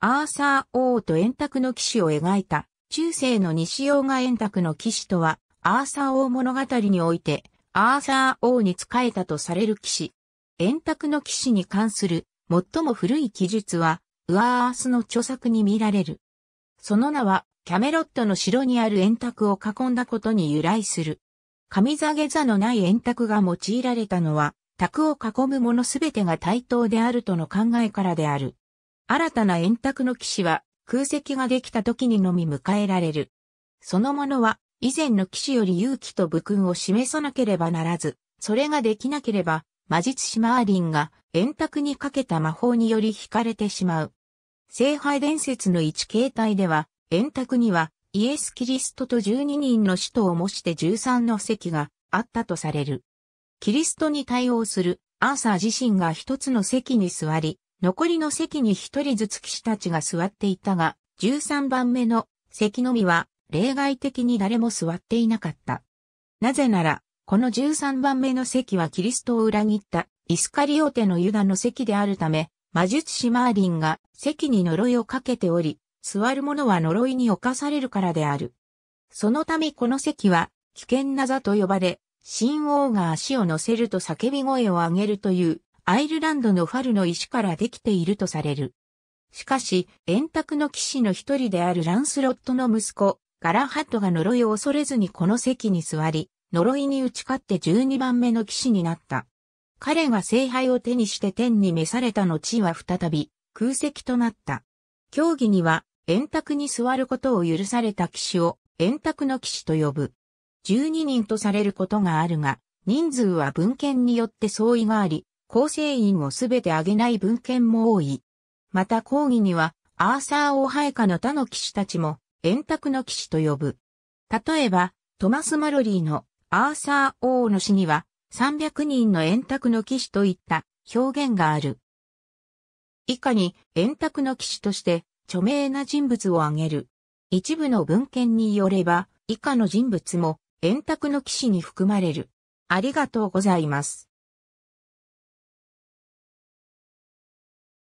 アーサー王と円卓の騎士を描いた、中世の西洋画円卓の騎士とは、アーサー王物語において、アーサー王に仕えたとされる騎士。円卓の騎士に関する最も古い記述は、ウアースの著作に見られる。その名は、キャメロットの城にある円卓を囲んだことに由来する。上座下座のない円卓が用いられたのは、卓を囲むものすべてが対等であるとの考えからである。新たな円卓の騎士は空席ができた時にのみ迎えられる。そのものは以前の騎士より勇気と武勲を示さなければならず、それができなければ魔術師マーリンが円卓にかけた魔法により惹かれてしまう。聖杯伝説の一形態では、円卓にはイエス・キリストと12人の使徒を模して13の席があったとされる。キリストに対応するアーサー自身が一つの席に座り、残りの席に一人ずつ騎士たちが座っていたが、13番目の席のみは例外的に誰も座っていなかった。なぜなら、この13番目の席はキリストを裏切ったイスカリオテのユダの席であるため、魔術師マーリンが席に呪いをかけており、座る者は呪いに侵されるからである。そのためこの席は危険な座と呼ばれ、神王が足を乗せると叫び声を上げるというアイルランドのファルの石からできているとされる。しかし、円卓の騎士の一人であるランスロットの息子、ガラハットが呪いを恐れずにこの席に座り、呪いに打ち勝って12番目の騎士になった。彼が聖杯を手にして天に召された後は再び空席となった。競技には円卓に座ることを許された騎士を円卓の騎士と呼ぶ。12人とされることがあるが、人数は文献によって相違があり、構成員をすべて挙げない文献も多い。また講義には、アーサーオハイカの他の騎士たちも、円卓の騎士と呼ぶ。例えば、トマス・マロリーのアーサー王の死には、300人の円卓の騎士といった表現がある。以下に、円卓の騎士として、著名な人物を挙げる。一部の文献によれば、以下の人物も、円卓の騎士に含まれる。ありがとうございます。